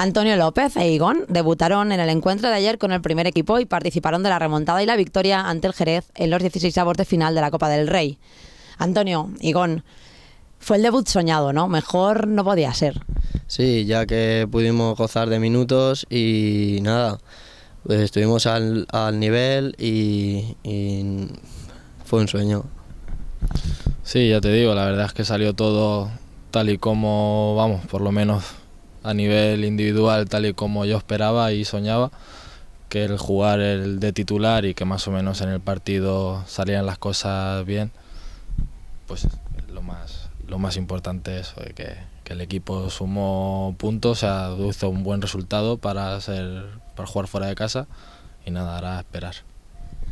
Antonio López e Igón debutaron en el encuentro de ayer con el primer equipo y participaron de la remontada y la victoria ante el Jerez en los 16 de final de la Copa del Rey. Antonio, Igón, fue el debut soñado, ¿no? Mejor no podía ser. Sí, ya que pudimos gozar de minutos y nada, pues estuvimos al, nivel y, y fue un sueño. Sí, ya te digo, la verdad es que salió todo tal y como, vamos, por lo menos a nivel individual tal y como yo esperaba y soñaba, que el jugar el de titular y que más o menos en el partido salieran las cosas bien, pues lo más, lo más importante es que, que el equipo sumó puntos, o sea, un buen resultado para, para jugar fuera de casa y nada, ahora esperar.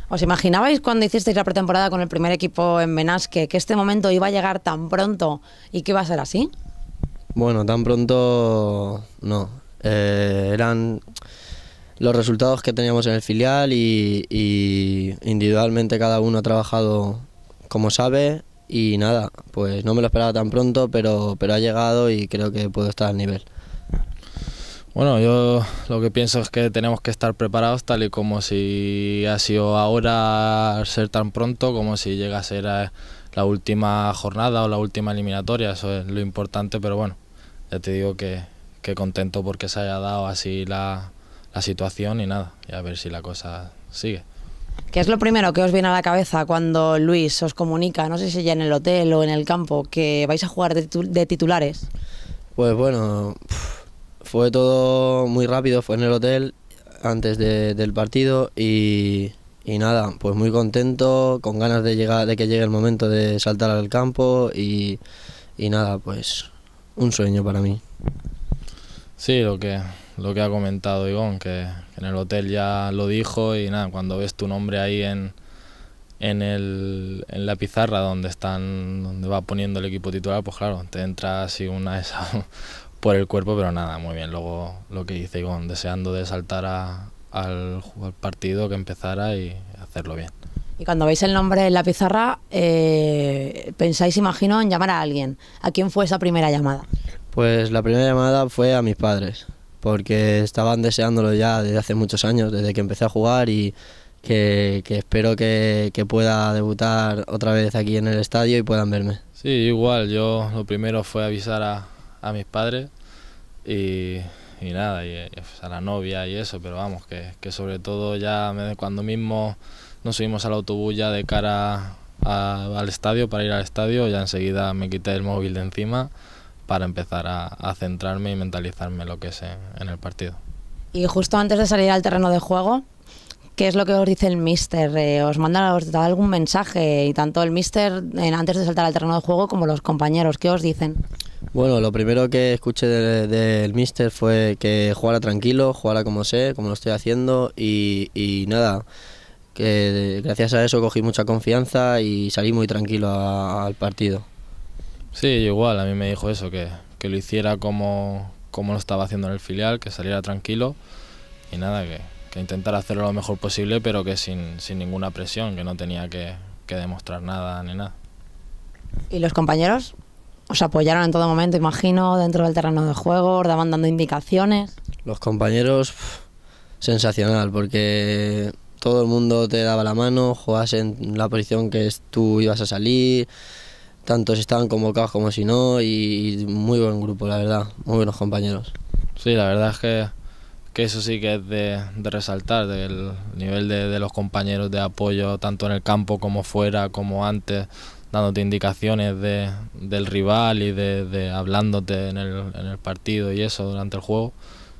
¿Os imaginabais cuando hicisteis la pretemporada con el primer equipo en Menasque que este momento iba a llegar tan pronto y que iba a ser así? Bueno, tan pronto no. Eh, eran los resultados que teníamos en el filial y, individualmente cada uno ha trabajado como sabe y nada, pues no me lo esperaba tan pronto, pero, pero ha llegado y creo que puedo estar al nivel. Bueno, yo lo que pienso es que tenemos que estar preparados tal y como si ha sido ahora ser tan pronto, como si llegase a ser la última jornada o la última eliminatoria, eso es lo importante, pero bueno, ya te digo que, contento porque se haya dado así la, situación y nada, y a ver si la cosa sigue. ¿Qué es lo primero que os viene a la cabeza cuando Luis os comunica, no sé si ya en el hotel o en el campo, que vais a jugar de, titulares? Pues bueno, fue todo muy rápido, fue en el hotel antes del partido y, y nada, pues muy contento, con ganas de llegar, de que llegue el momento de saltar al campo y, nada, pues un sueño para mí. Sí, lo que, lo que ha comentado Igón, que, en el hotel ya lo dijo y nada, cuando ves tu nombre ahí en, en, el, en la pizarra donde están, donde va poniendo el equipo titular, pues claro, te entra así una esa por el cuerpo, pero nada, muy bien. Luego lo que dice Igón, deseando de saltar a, al, jugar partido que empezara y hacerlo bien. Y cuando veis el nombre en la pizarra, eh, pensáis, imagino, en llamar a alguien. ¿A quién fue esa primera llamada? Pues la primera llamada fue a mis padres, porque estaban deseándolo ya desde hace muchos años, desde que empecé a jugar y que, espero que, pueda debutar otra vez aquí en el estadio y puedan verme. Sí, igual, yo lo primero fue avisar a mis padres y y nada, y, eh, pues, a la novia y eso, pero vamos, que, sobre todo ya cuando mismo nos subimos al autobús ya de cara al estadio, para ir al estadio, ya enseguida me quité el móvil de encima para empezar a, centrarme y mentalizarme lo que es en, el partido. Y justo antes de salir al terreno de juego, ¿qué es lo que os dice el míster? Eh, ¿Os manda algún mensaje? Y tanto el míster antes de saltar al terreno de juego como los compañeros, ¿qué os dicen? Bueno, lo primero que escuché del de, mister fue que jugara tranquilo, jugara como sé, como lo estoy haciendo y, nada, que gracias a eso cogí mucha confianza y salí muy tranquilo al partido. Sí, igual, a mí me dijo eso, que, lo hiciera como, como lo estaba haciendo en el filial, que saliera tranquilo y nada, que, que intentara hacerlo lo mejor posible, pero que sin, ninguna presión, que no tenía que, que demostrar nada ni nada. ¿Y los compañeros? Os apoyaron en todo momento, imagino, dentro del terreno de juego, os daban dando indicaciones. Los compañeros, sensacional, porque todo el mundo te daba la mano, jugabas en la posición que tú ibas a salir, tanto si estaban convocados como si no, y, muy buen grupo, la verdad, muy buenos compañeros. Sí, la verdad es que, eso sí que es de, resaltar, del nivel de, los compañeros de apoyo, tanto en el campo como fuera, como antes, dándote indicaciones de, del rival y de, hablándote en el, partido y eso durante el juego,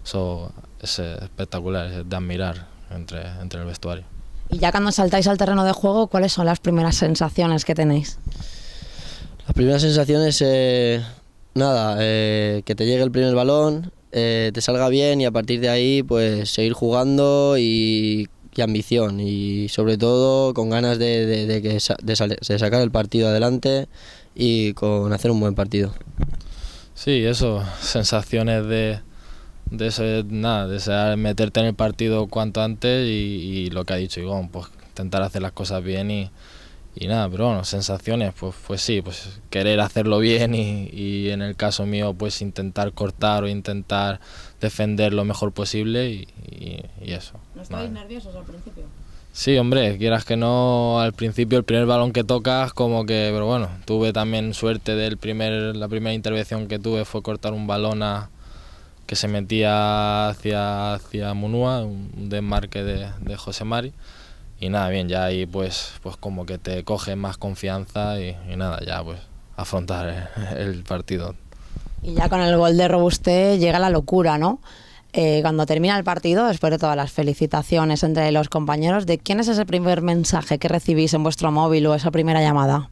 eso es espectacular, es de admirar entre, entre el vestuario. Y ya cuando saltáis al terreno de juego, ¿cuáles son las primeras sensaciones que tenéis? Las primeras sensaciones, eh, nada, eh, que te llegue el primer balón, eh, te salga bien y a partir de ahí pues seguir jugando y ambición y sobre todo con ganas de, que de, sacar el partido adelante y con hacer un buen partido. Sí, eso, sensaciones de, de, nada, desear meterte en el partido cuanto antes y, lo que ha dicho Igón, pues intentar hacer las cosas bien y, nada, pero bueno, sensaciones, pues, pues sí, pues querer hacerlo bien y, en el caso mío, pues intentar cortar o intentar defender lo mejor posible y eso. ¿No estabais nerviosos al principio? Sí, hombre, quieras que no, al principio el primer balón que tocas, como que, pero bueno, tuve también suerte del primer, la primera intervención que tuve fue cortar un balón a, que se metía hacia, hacia Munua, un desmarque de, José Mari. Y nada, bien, ya ahí pues, pues como que te coge más confianza y, nada, ya pues afrontar el, partido. Y ya con el gol de Robuste llega la locura, ¿no? Eh, cuando termina el partido, después de todas las felicitaciones entre los compañeros, ¿de quién es ese primer mensaje que recibís en vuestro móvil o esa primera llamada?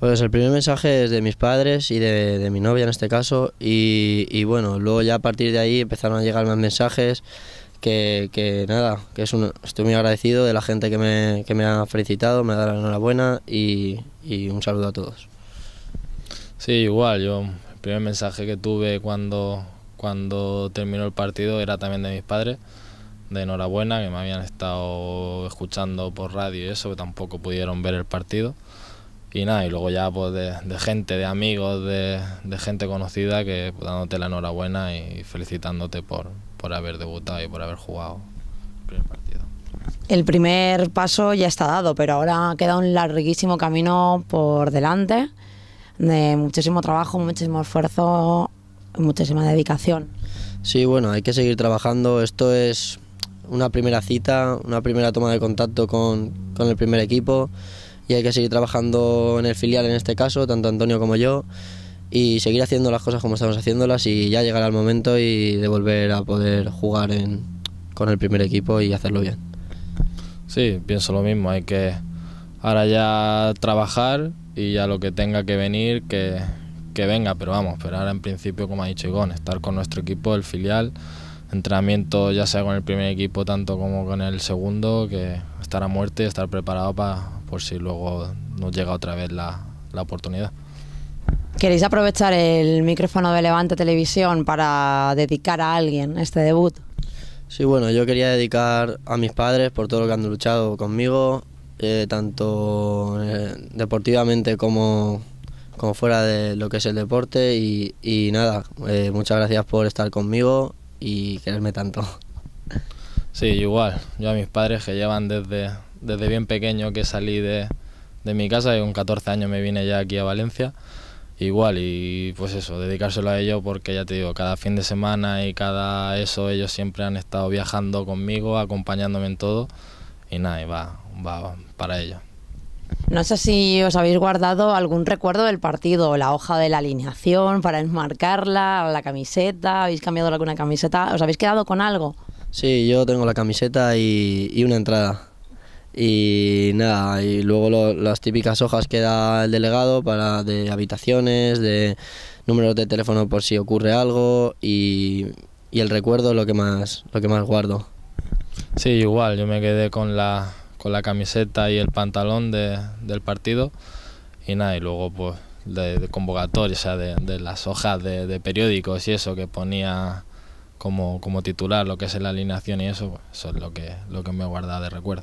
Pues el primer mensaje es de mis padres y de, mi novia en este caso y, bueno, luego ya a partir de ahí empezaron a llegar más mensajes que, nada, que es un, estoy muy agradecido de la gente que me, ha felicitado, me ha dado la enhorabuena y, y un saludo a todos. Sí, igual, yo el primer mensaje que tuve cuando, cuando terminó el partido era también de mis padres, de enhorabuena, que me habían estado escuchando por radio y eso, que tampoco pudieron ver el partido. Y nada, y luego ya pues de, gente, de amigos, de, gente conocida que pues, dándote la enhorabuena y felicitándote por, por haber debutado y por haber jugado el primer partido. El primer paso ya está dado, pero ahora queda un larguísimo camino por delante de muchísimo trabajo, muchísimo esfuerzo muchísima dedicación. Sí, bueno, hay que seguir trabajando. Esto es una primera cita, una primera toma de contacto con, con, el primer equipo y hay que seguir trabajando en el filial en este caso, tanto Antonio como yo, y seguir haciendo las cosas como estamos haciéndolas y ya llegará el momento y de volver a poder jugar con el primer equipo y hacerlo bien. Sí, pienso lo mismo, hay que ahora ya trabajar y ya lo que tenga que venir, que, que venga, pero vamos, pero ahora en principio, como ha dicho Igón, estar con nuestro equipo, el filial, entrenamiento ya sea con el primer equipo tanto como con el segundo, que estar a muerte, estar preparado para por si luego nos llega otra vez la, oportunidad. ¿Queréis aprovechar el micrófono de Levante Televisión para dedicar a alguien este debut? Sí, bueno, yo quería dedicar a mis padres por todo lo que han luchado conmigo, eh, tanto eh, deportivamente como como fuera de lo que es el deporte y, nada, eh, muchas gracias por estar conmigo y quererme tanto. Sí, igual. Yo a mis padres que llevan desde, desde bien pequeño que salí de, de mi casa y con 14 años me vine ya aquí a Valencia. Igual, y pues eso, dedicárselo a ellos porque ya te digo, cada fin de semana y cada eso, ellos siempre han estado viajando conmigo, acompañándome en todo. Y nada, y va, va para ellos. No sé si os habéis guardado algún recuerdo del partido, la hoja de la alineación para enmarcarla, la camiseta, habéis cambiado alguna camiseta, ¿os habéis quedado con algo? Sí, yo tengo la camiseta y, una entrada. Y nada, y luego las típicas hojas que da el delegado para de habitaciones, de números de teléfono por si ocurre algo y, el recuerdo lo que más lo que más guardo. Sí, igual, yo me quedé con la con la camiseta y el pantalón del partido y nada, y luego pues de, convocatorias convocatoria, de, las hojas de, periódicos y eso que ponía como, como titular, lo que es la alineación y eso, pues, eso es lo que, lo que me guarda de recuerdo.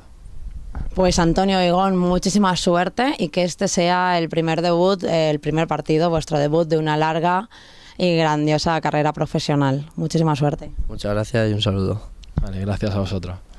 Pues Antonio Higón, muchísima suerte y que este sea el primer debut, el primer partido, vuestro debut de una larga y grandiosa carrera profesional. Muchísima suerte. Muchas gracias y un saludo. Vale, gracias a vosotros.